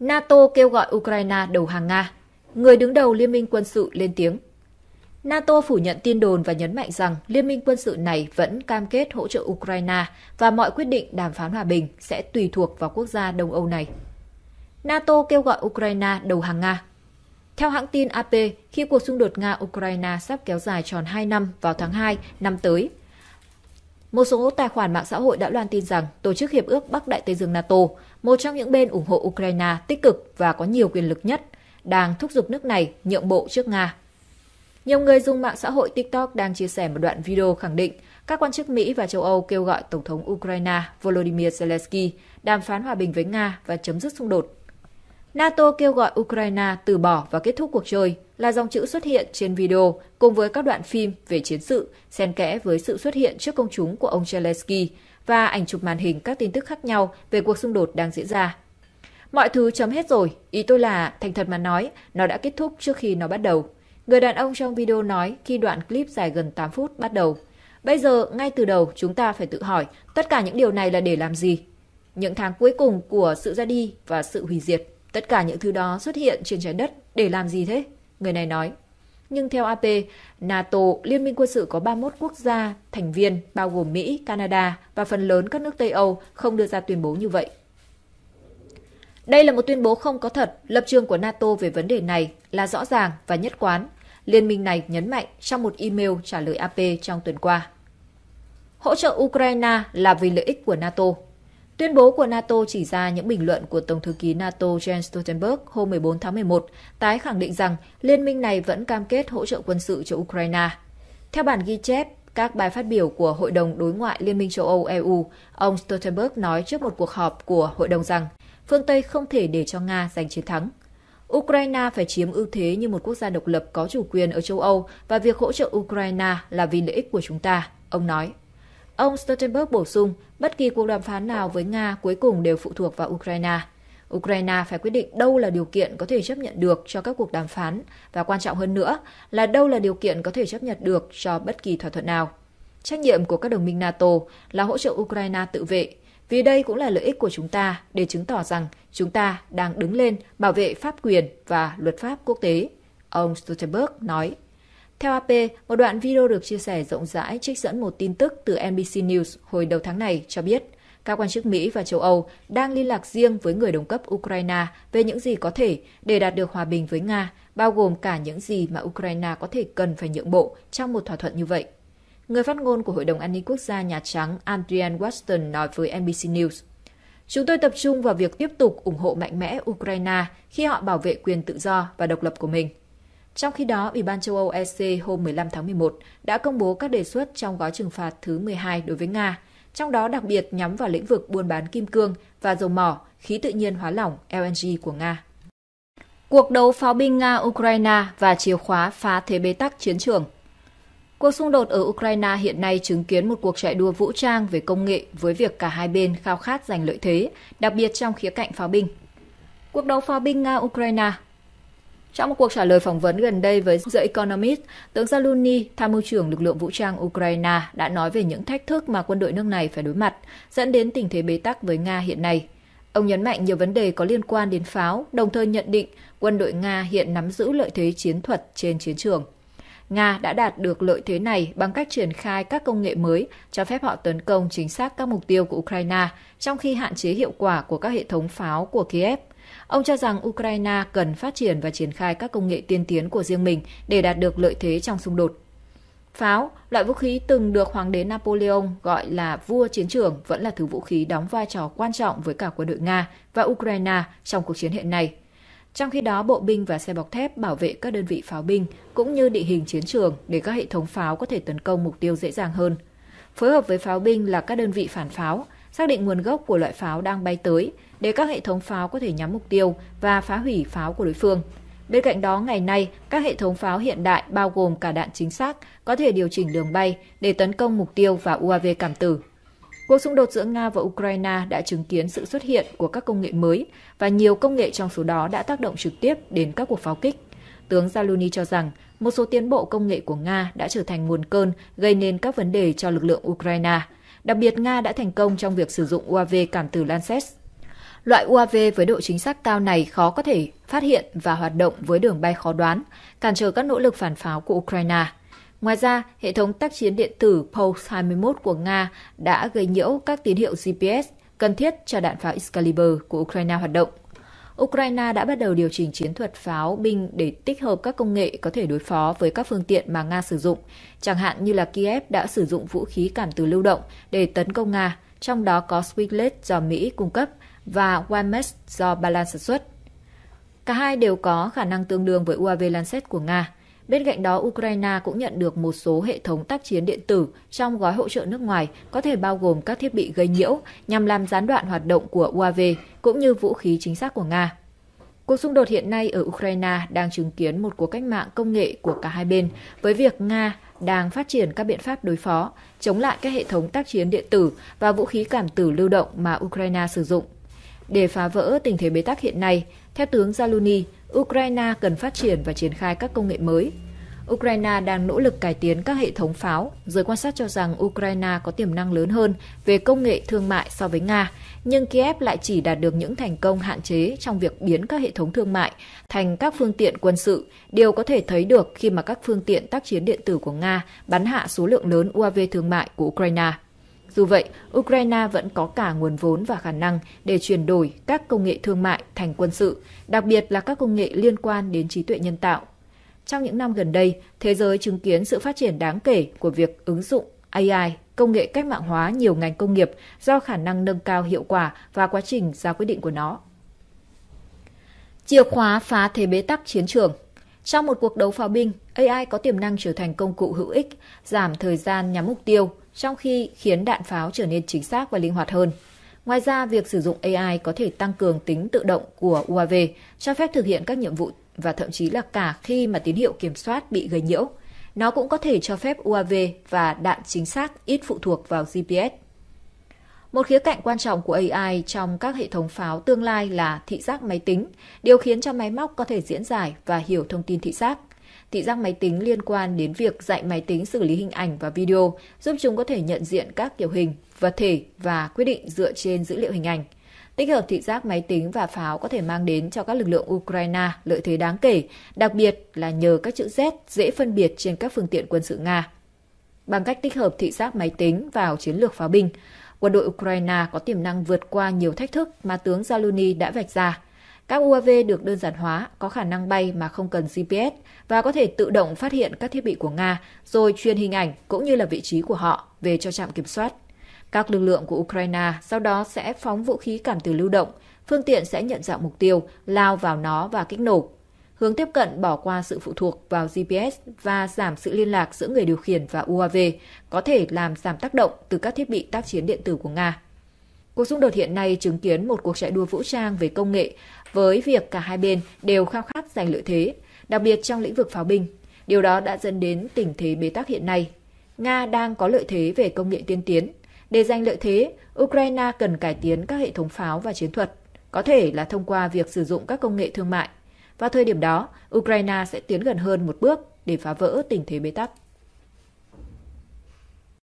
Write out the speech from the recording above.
NATO kêu gọi Ukraine đầu hàng Nga. Người đứng đầu Liên minh quân sự lên tiếng. NATO phủ nhận tin đồn và nhấn mạnh rằng liên minh quân sự này vẫn cam kết hỗ trợ Ukraine và mọi quyết định đàm phán hòa bình sẽ tùy thuộc vào quốc gia Đông Âu này. NATO kêu gọi Ukraine đầu hàng Nga. Theo hãng tin AP, khi cuộc xung đột Nga-Ukraine sắp kéo dài tròn 2 năm vào tháng 2 năm tới, một số tài khoản mạng xã hội đã loan tin rằng Tổ chức Hiệp ước Bắc Đại Tây Dương NATO, một trong những bên ủng hộ Ukraine tích cực và có nhiều quyền lực nhất, đang thúc giục nước này nhượng bộ trước Nga. Nhiều người dùng mạng xã hội TikTok đang chia sẻ một đoạn video khẳng định các quan chức Mỹ và châu Âu kêu gọi Tổng thống Ukraine Volodymyr Zelensky đàm phán hòa bình với Nga và chấm dứt xung đột. NATO kêu gọi Ukraine từ bỏ và kết thúc cuộc chơi là dòng chữ xuất hiện trên video cùng với các đoạn phim về chiến sự xen kẽ với sự xuất hiện trước công chúng của ông Zelensky và ảnh chụp màn hình các tin tức khác nhau về cuộc xung đột đang diễn ra. Mọi thứ chấm hết rồi, ý tôi là, thành thật mà nói, nó đã kết thúc trước khi nó bắt đầu. Người đàn ông trong video nói khi đoạn clip dài gần 8 phút bắt đầu. Bây giờ, ngay từ đầu, chúng ta phải tự hỏi tất cả những điều này là để làm gì? Những tháng cuối cùng của sự ra đi và sự hủy diệt, tất cả những thứ đó xuất hiện trên trái đất để làm gì thế? Người này nói, nhưng theo AP, NATO, Liên minh quân sự có 31 quốc gia thành viên bao gồm Mỹ, Canada và phần lớn các nước Tây Âu không đưa ra tuyên bố như vậy. Đây là một tuyên bố không có thật, lập trường của NATO về vấn đề này là rõ ràng và nhất quán, liên minh này nhấn mạnh trong một email trả lời AP trong tuần qua. Hỗ trợ Ukraine là vì lợi ích của NATO. Tuyên bố của NATO chỉ ra những bình luận của Tổng thư ký NATO Jens Stoltenberg hôm 14 tháng 11 tái khẳng định rằng liên minh này vẫn cam kết hỗ trợ quân sự cho Ukraine. Theo bản ghi chép, các bài phát biểu của Hội đồng Đối ngoại Liên minh châu Âu EU, ông Stoltenberg nói trước một cuộc họp của hội đồng rằng phương Tây không thể để cho Nga giành chiến thắng. Ukraine phải chiếm ưu thế như một quốc gia độc lập có chủ quyền ở châu Âu và việc hỗ trợ Ukraine là vì lợi ích của chúng ta, ông nói. Ông Stoltenberg bổ sung, bất kỳ cuộc đàm phán nào với Nga cuối cùng đều phụ thuộc vào Ukraine. Ukraine phải quyết định đâu là điều kiện có thể chấp nhận được cho các cuộc đàm phán và quan trọng hơn nữa là đâu là điều kiện có thể chấp nhận được cho bất kỳ thỏa thuận nào. Trách nhiệm của các đồng minh NATO là hỗ trợ Ukraine tự vệ, vì đây cũng là lợi ích của chúng ta để chứng tỏ rằng chúng ta đang đứng lên bảo vệ pháp quyền và luật pháp quốc tế, ông Stoltenberg nói. Theo AP, một đoạn video được chia sẻ rộng rãi trích dẫn một tin tức từ NBC News hồi đầu tháng này cho biết các quan chức Mỹ và châu Âu đang liên lạc riêng với người đồng cấp Ukraine về những gì có thể để đạt được hòa bình với Nga, bao gồm cả những gì mà Ukraine có thể cần phải nhượng bộ trong một thỏa thuận như vậy. Người phát ngôn của Hội đồng An ninh Quốc gia Nhà Trắng Adrian Watson nói với NBC News, Chúng tôi tập trung vào việc tiếp tục ủng hộ mạnh mẽ Ukraine khi họ bảo vệ quyền tự do và độc lập của mình – trong khi đó, Ủy ban châu Âu EC hôm 15 tháng 11 đã công bố các đề xuất trong gói trừng phạt thứ 12 đối với Nga, trong đó đặc biệt nhắm vào lĩnh vực buôn bán kim cương và dầu mỏ, khí tự nhiên hóa lỏng LNG của Nga. Cuộc đấu pháo binh Nga-Ukraine và chìa khóa phá thế bế tắc chiến trường Cuộc xung đột ở Ukraine hiện nay chứng kiến một cuộc chạy đua vũ trang về công nghệ với việc cả hai bên khao khát giành lợi thế, đặc biệt trong khía cạnh pháo binh. Cuộc đấu pháo binh Nga-Ukraine trong một cuộc trả lời phỏng vấn gần đây với The Economist, tướng Zaluni, tham mưu trưởng lực lượng vũ trang Ukraine, đã nói về những thách thức mà quân đội nước này phải đối mặt, dẫn đến tình thế bế tắc với Nga hiện nay. Ông nhấn mạnh nhiều vấn đề có liên quan đến pháo, đồng thời nhận định quân đội Nga hiện nắm giữ lợi thế chiến thuật trên chiến trường. Nga đã đạt được lợi thế này bằng cách triển khai các công nghệ mới cho phép họ tấn công chính xác các mục tiêu của Ukraine, trong khi hạn chế hiệu quả của các hệ thống pháo của Kiev – Ông cho rằng Ukraine cần phát triển và triển khai các công nghệ tiên tiến của riêng mình để đạt được lợi thế trong xung đột. Pháo, loại vũ khí từng được hoàng đế Napoleon gọi là vua chiến trường, vẫn là thứ vũ khí đóng vai trò quan trọng với cả quân đội Nga và Ukraine trong cuộc chiến hiện nay. Trong khi đó, bộ binh và xe bọc thép bảo vệ các đơn vị pháo binh cũng như địa hình chiến trường để các hệ thống pháo có thể tấn công mục tiêu dễ dàng hơn. Phối hợp với pháo binh là các đơn vị phản pháo, xác định nguồn gốc của loại pháo đang bay tới, để các hệ thống pháo có thể nhắm mục tiêu và phá hủy pháo của đối phương. Bên cạnh đó, ngày nay, các hệ thống pháo hiện đại bao gồm cả đạn chính xác có thể điều chỉnh đường bay để tấn công mục tiêu và UAV cảm tử. Cuộc xung đột giữa Nga và Ukraine đã chứng kiến sự xuất hiện của các công nghệ mới và nhiều công nghệ trong số đó đã tác động trực tiếp đến các cuộc pháo kích. Tướng Zaluni cho rằng một số tiến bộ công nghệ của Nga đã trở thành nguồn cơn gây nên các vấn đề cho lực lượng Ukraine. Đặc biệt, Nga đã thành công trong việc sử dụng UAV cảm tử Lancet Loại UAV với độ chính xác cao này khó có thể phát hiện và hoạt động với đường bay khó đoán, cản trở các nỗ lực phản pháo của Ukraine. Ngoài ra, hệ thống tác chiến điện tử Pulse 21 của Nga đã gây nhiễu các tín hiệu GPS cần thiết cho đạn pháo Excalibur của Ukraine hoạt động. Ukraine đã bắt đầu điều chỉnh chiến thuật pháo binh để tích hợp các công nghệ có thể đối phó với các phương tiện mà Nga sử dụng, chẳng hạn như là Kiev đã sử dụng vũ khí cảm từ lưu động để tấn công Nga, trong đó có Swiglet do Mỹ cung cấp và WAMEX do Ba Lan sản xuất. Cả hai đều có khả năng tương đương với UAV Lancet của Nga. Bên cạnh đó, Ukraine cũng nhận được một số hệ thống tác chiến điện tử trong gói hỗ trợ nước ngoài, có thể bao gồm các thiết bị gây nhiễu nhằm làm gián đoạn hoạt động của UAV cũng như vũ khí chính xác của Nga. Cuộc xung đột hiện nay ở Ukraine đang chứng kiến một cuộc cách mạng công nghệ của cả hai bên, với việc Nga đang phát triển các biện pháp đối phó, chống lại các hệ thống tác chiến điện tử và vũ khí cảm tử lưu động mà Ukraine sử dụng. Để phá vỡ tình thế bế tắc hiện nay, theo tướng Zaluni, Ukraine cần phát triển và triển khai các công nghệ mới. Ukraine đang nỗ lực cải tiến các hệ thống pháo. Giới quan sát cho rằng Ukraine có tiềm năng lớn hơn về công nghệ thương mại so với Nga, nhưng Kiev lại chỉ đạt được những thành công hạn chế trong việc biến các hệ thống thương mại thành các phương tiện quân sự, điều có thể thấy được khi mà các phương tiện tác chiến điện tử của Nga bắn hạ số lượng lớn UAV thương mại của Ukraine. Dù vậy, Ukraine vẫn có cả nguồn vốn và khả năng để chuyển đổi các công nghệ thương mại thành quân sự, đặc biệt là các công nghệ liên quan đến trí tuệ nhân tạo. Trong những năm gần đây, thế giới chứng kiến sự phát triển đáng kể của việc ứng dụng AI, công nghệ cách mạng hóa nhiều ngành công nghiệp do khả năng nâng cao hiệu quả và quá trình ra quyết định của nó. Chìa khóa phá thế bế tắc chiến trường Trong một cuộc đấu pháo binh, AI có tiềm năng trở thành công cụ hữu ích, giảm thời gian nhắm mục tiêu – trong khi khiến đạn pháo trở nên chính xác và linh hoạt hơn. Ngoài ra, việc sử dụng AI có thể tăng cường tính tự động của UAV, cho phép thực hiện các nhiệm vụ và thậm chí là cả khi mà tín hiệu kiểm soát bị gây nhiễu. Nó cũng có thể cho phép UAV và đạn chính xác ít phụ thuộc vào GPS. Một khía cạnh quan trọng của AI trong các hệ thống pháo tương lai là thị giác máy tính, điều khiến cho máy móc có thể diễn giải và hiểu thông tin thị giác. Thị giác máy tính liên quan đến việc dạy máy tính xử lý hình ảnh và video, giúp chúng có thể nhận diện các kiểu hình, vật thể và quyết định dựa trên dữ liệu hình ảnh. Tích hợp thị giác máy tính và pháo có thể mang đến cho các lực lượng Ukraine lợi thế đáng kể, đặc biệt là nhờ các chữ Z dễ phân biệt trên các phương tiện quân sự Nga. Bằng cách tích hợp thị giác máy tính vào chiến lược pháo binh, quân đội Ukraine có tiềm năng vượt qua nhiều thách thức mà tướng Zaluni đã vạch ra – các UAV được đơn giản hóa, có khả năng bay mà không cần GPS và có thể tự động phát hiện các thiết bị của Nga rồi truyền hình ảnh cũng như là vị trí của họ về cho trạm kiểm soát. Các lực lượng của Ukraine sau đó sẽ phóng vũ khí cảm từ lưu động, phương tiện sẽ nhận dạng mục tiêu, lao vào nó và kích nổ. Hướng tiếp cận bỏ qua sự phụ thuộc vào GPS và giảm sự liên lạc giữa người điều khiển và UAV có thể làm giảm tác động từ các thiết bị tác chiến điện tử của Nga. Cuộc xung đột hiện nay chứng kiến một cuộc chạy đua vũ trang về công nghệ với việc cả hai bên đều khao khát giành lợi thế, đặc biệt trong lĩnh vực pháo binh. Điều đó đã dẫn đến tình thế bế tắc hiện nay. Nga đang có lợi thế về công nghệ tiên tiến. Để giành lợi thế, Ukraine cần cải tiến các hệ thống pháo và chiến thuật, có thể là thông qua việc sử dụng các công nghệ thương mại. Vào thời điểm đó, Ukraine sẽ tiến gần hơn một bước để phá vỡ tình thế bế tắc.